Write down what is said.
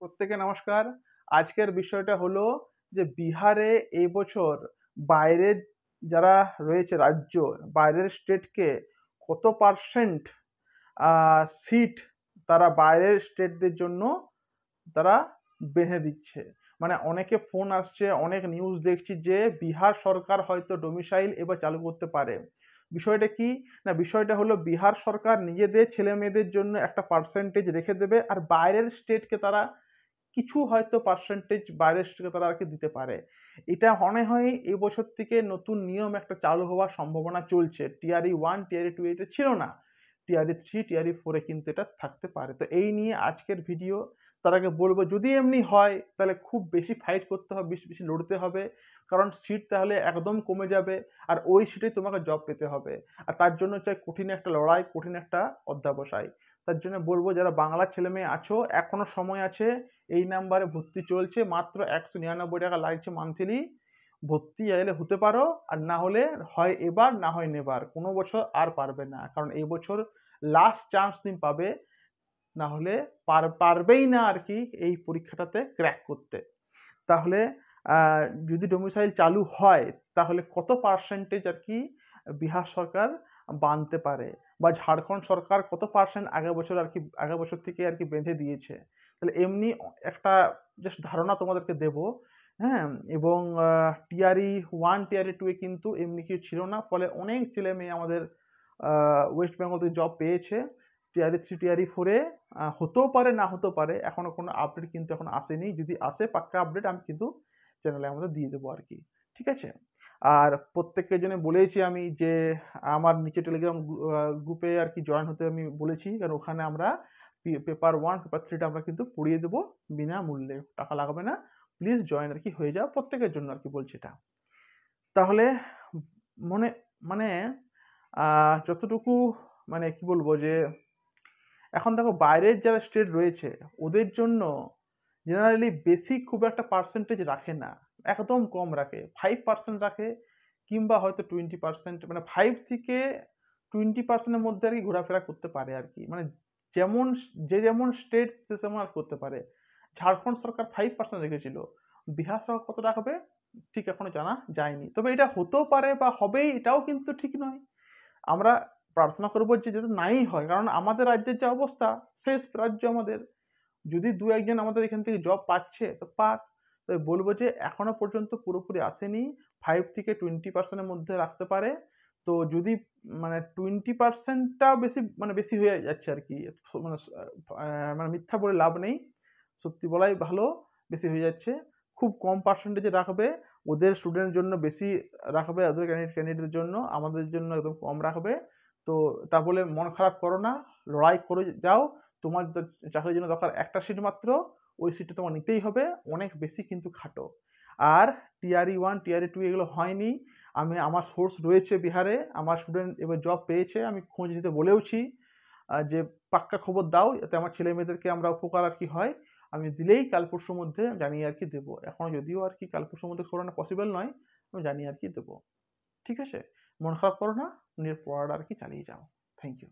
প্রত্যেকে নমস্কার আজকের বিষয়টা হলো যে বিহারে এই বছর বাইরের যারা রয়েছে রাজ্য বাইরের স্টেটকে কত পার্সেন্ট সিট তারা বাইরের স্টেটদের জন্য তারা বেঁধে দিচ্ছে মানে অনেকে ফোন আসছে অনেক নিউজ দেখছি যে বিহার সরকার হয়তো ডোমিসাইল এবার চালু করতে পারে বিষয়টা কি না বিষয়টা হলো বিহার সরকার নিজেদের ছেলে মেয়েদের জন্য একটা পার্সেন্টেজ রেখে দেবে আর বাইরের স্টেটকে তারা কিছু হয়তো পার্সেন্টেজ বাইরের থেকে তারা আর কি দিতে পারে এটা মনে হয় এবছর থেকে নতুন নিয়ম একটা চালু হওয়ার সম্ভাবনা চলছে টিআরই ওয়ান টিআরই টু এটা ছিল না টিআরই থ্রি টিআরই ফোরে কিন্তু এটা থাকতে পারে তো এই নিয়ে আজকের ভিডিও তাদেরকে বলবো যদি এমনি হয় তাহলে খুব বেশি ফাইট করতে হবে বেশি বেশি লড়তে হবে কারণ সিট তাহলে একদম কমে যাবে আর ওই সিটে তোমাকে জব পেতে হবে আর তার জন্য চাই কঠিন একটা লড়াই কঠিন একটা অধ্যাবসায় তার জন্য বলবো যারা বাংলার ছেলে মেয়ে আছো এখনো সময় আছে এই নাম্বারে ভর্তি চলছে মাত্র একশো নিরানব্বই টাকা লাগছে মান্থলি ভর্তি এলে হতে পারো আর না হলে হয় এবার না হয় নেবার কোনো বছর আর পারবে না কারণ এই বছর লাস্ট চান্স তুমি পাবে না হলে পারবেই না আর কি এই পরীক্ষাটাতে ক্র্যাক করতে তাহলে যদি ডোমিসাইল চালু হয় তাহলে কত পার্সেন্টেজ আর কি বিহার সরকার বাঁধতে পারে বা ঝাড়খণ্ড সরকার কত পার্সেন্ট আগের বছর আর কি আগের বছর থেকে আর কি বেঁধে দিয়েছে তাহলে এমনি একটা জাস্ট ধারণা তোমাদেরকে দেব হ্যাঁ এবং টিআরই ওয়ান টিআরই টুয়ে কিন্তু এমনি কিছু ছিল না ফলে অনেক ছেলে মেয়ে আমাদের ওয়েস্ট বেঙ্গল থেকে জব পেয়েছে টিআরই থ্রি টিআরই ফোরে হতেও পারে না হতেও পারে এখনও কোনো আপডেট কিন্তু এখন আসেনি যদি আসে পাক্কা আপডেট আমি কিন্তু চ্যানেলে আমাদের দিয়ে দেবো আর কি ঠিক আছে আর প্রত্যেকের জন্য বলেছি আমি যে আমার নিচে টেলিগ্রাম গ্রুপে আর কি জয়েন হতে আমি বলেছি কারণ ওখানে আমরা পেপার ওয়ান পেপার থ্রিটা আমরা কিন্তু পড়িয়ে দেবো বিনামূল্যে টাকা লাগবে না প্লিজ জয়েন আর কি হয়ে যাও প্রত্যেকের জন্য আর কি বলছি এটা তাহলে মনে মানে যতটুকু মানে কি বলবো যে এখন দেখো বাইরের যারা স্টেট রয়েছে ওদের জন্য জেনারেলি বেসিক খুব একটা পার্সেন্টেজ রাখে না একদম কম রাখে ফাইভ পার্সেন্ট রাখে কিংবা হয়তো টোয়েন্টি পার্সেন্ট মানে ফাইভ থেকে টোয়েন্টি পার্সেন্টের মধ্যে আর কি ঘোরাফেরা করতে পারে আর কি মানে যেমন যে যেমন স্টেট সে তেমন আর করতে পারে ঝাড়খণ্ড সরকার ফাইভ পার্সেন্ট রেখেছিল বিহার সরকার কত রাখবে ঠিক এখনো জানা যায়নি তবে এটা হতেও পারে বা হবেই এটাও কিন্তু ঠিক নয় আমরা প্রার্থনা করবো যে যদি নাই হয় কারণ আমাদের রাজ্যের যে অবস্থা শেষ রাজ্য আমাদের যদি দু একজন আমাদের এখান থেকে জব পাচ্ছে তো পাক তবে বলবো যে এখনও পর্যন্ত পুরোপুরি আসেনি ফাইভ থেকে টোয়েন্টি পার্সেন্টের মধ্যে রাখতে পারে তো যদি মানে টোয়েন্টি পার্সেন্টটা বেশি মানে বেশি হয়ে যাচ্ছে আর কি মানে মানে মিথ্যা বলে লাভ নেই সত্যি বলাই ভালো বেশি হয়ে যাচ্ছে খুব কম পার্সেন্টেজে রাখবে ওদের স্টুডেন্টের জন্য বেশি রাখবে ওদের ক্যান্ডিডেট ক্যান্ডিডেটের জন্য আমাদের জন্য একদম কম রাখবে তো তা বলে মন খারাপ করো না লড়াই করে যাও তোমার চাকরির জন্য দরকার একটা সিট মাত্র ওই সিটটা তোমার নিতেই হবে অনেক বেশি কিন্তু খাটো আর টিআরই ওয়ান টিআরই টু এগুলো হয়নি আমি আমার সোর্স রয়েছে বিহারে আমার স্টুডেন্ট এবার জব পেয়েছে আমি খোঁজ নিতে বলেওছি যে পাক্কা খবর দাও যাতে আমার ছেলে মেয়েদেরকে আমরা উপকার আর কি হয় আমি দিলেই কাল পরশুর মধ্যে জানিয়ে আর কি দেবো এখনও যদিও আর কি কাল পরশুর মধ্যে খবর পসিবল নয় আমি জানিয়ে আর কি দেবো ঠিক আছে মন খারাপ করো না নিজের পড়াটা আর কি চালিয়ে যাও থ্যাংক ইউ